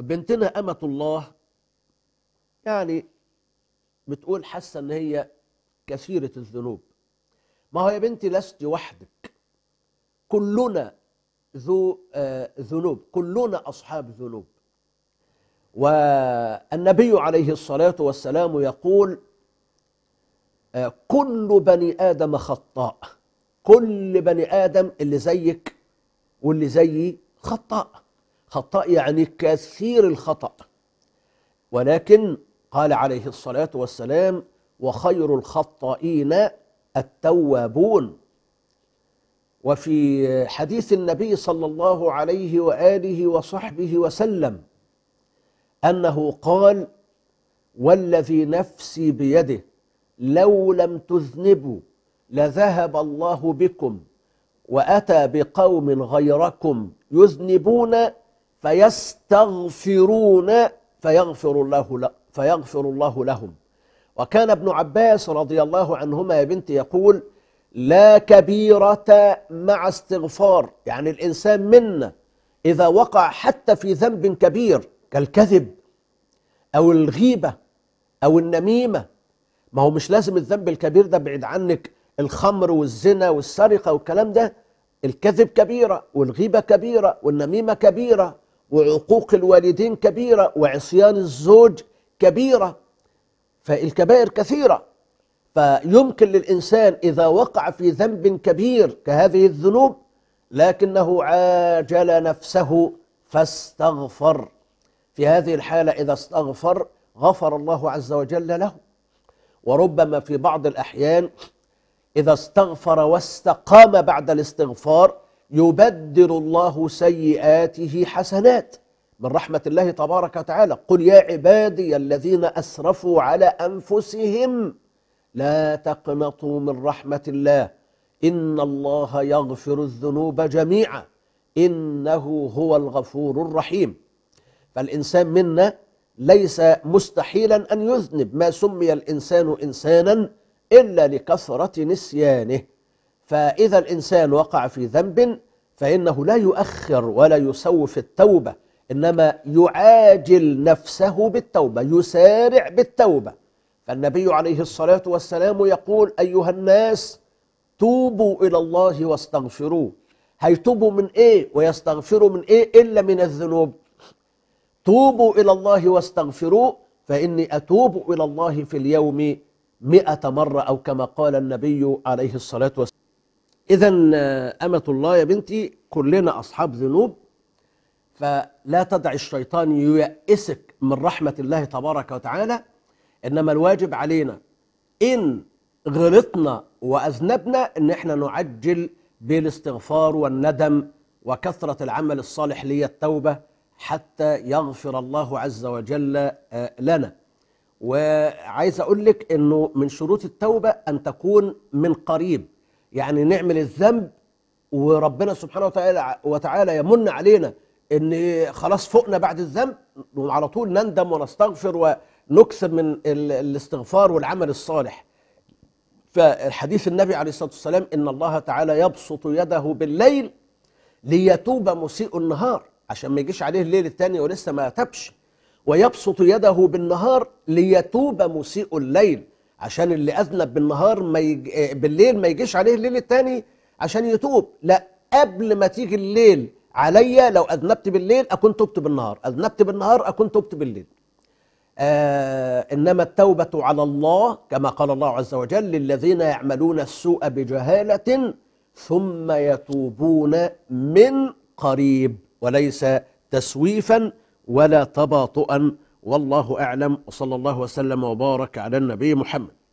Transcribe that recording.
بنتنا أمة الله يعني بتقول حاسة إن هي كثيرة الذنوب ما هو يا بنتي لست وحدك كلنا ذو آه، ذنوب كلنا أصحاب ذنوب والنبي عليه الصلاة والسلام يقول آه، كل بني آدم خطاء كل بني آدم اللي زيك واللي زيي خطاء خطاء يعني كثير الخطأ ولكن قال عليه الصلاة والسلام وخير الخطائين التوابون وفي حديث النبي صلى الله عليه وآله وصحبه وسلم أنه قال والذي نفسي بيده لو لم تذنبوا لذهب الله بكم وأتى بقوم غيركم يذنبون فيستغفرون فيغفر الله له فيغفر الله لهم وكان ابن عباس رضي الله عنهما يا بنتي يقول لا كبيرة مع استغفار يعني الإنسان منا إذا وقع حتى في ذنب كبير كالكذب أو الغيبة أو النميمة ما هو مش لازم الذنب الكبير ده بعيد عنك الخمر والزنا والسرقة والكلام ده الكذب كبيرة والغيبة كبيرة والنميمة كبيرة وعقوق الوالدين كبيرة وعصيان الزوج كبيرة فالكبائر كثيرة فيمكن للإنسان إذا وقع في ذنب كبير كهذه الذنوب لكنه عاجل نفسه فاستغفر في هذه الحالة إذا استغفر غفر الله عز وجل له وربما في بعض الأحيان إذا استغفر واستقام بعد الاستغفار يبدل الله سيئاته حسنات من رحمة الله تبارك وتعالى قل يا عبادي الذين أسرفوا على أنفسهم لا تقنطوا من رحمة الله إن الله يغفر الذنوب جميعا إنه هو الغفور الرحيم فالإنسان منا ليس مستحيلا أن يذنب ما سمي الإنسان إنسانا إلا لكثرة نسيانه فإذا الإنسان وقع في ذنب فإنه لا يؤخر ولا يسوف التوبة إنما يعاجل نفسه بالتوبة يسارع بالتوبة فالنبي عليه الصلاة والسلام يقول أيها الناس توبوا إلى الله واستغفروه هيتوبوا من إيه ويستغفروا من إيه إلا من الذنوب توبوا إلى الله واستغفروه فإني أتوب إلى الله في اليوم مئة مرة أو كما قال النبي عليه الصلاة والسلام إذا آه، أمة الله يا بنتي كلنا أصحاب ذنوب فلا تدع الشيطان ييأسك من رحمة الله تبارك وتعالى إنما الواجب علينا إن غلطنا وأذنبنا إن إحنا نعجل بالاستغفار والندم وكثرة العمل الصالح لي التوبة حتى يغفر الله عز وجل آه، لنا وعايز أقول لك أنه من شروط التوبة أن تكون من قريب يعني نعمل الذنب وربنا سبحانه وتعالى وتعالى يمن علينا ان خلاص فوقنا بعد الذنب وعلى طول نندم ونستغفر ونكسب من الاستغفار والعمل الصالح فالحديث النبي عليه الصلاه والسلام ان الله تعالى يبسط يده بالليل ليتوب مسيء النهار عشان ما يجيش عليه الليل الثاني ولسه ما تبش ويبسط يده بالنهار ليتوب مسيء الليل عشان اللي أذنب بالنهار ما يج... آه، بالليل ما يجيش عليه الليل التاني عشان يتوب لا قبل ما تيجي الليل عليا لو أذنبت بالليل أكون تبت بالنهار أذنبت بالنهار أكون تبت بالليل آه إنما التوبة على الله كما قال الله عز وجل للذين يعملون السوء بجهالة ثم يتوبون من قريب وليس تسويفا ولا تباطؤا والله أعلم وصلى الله وسلم وبارك على النبي محمد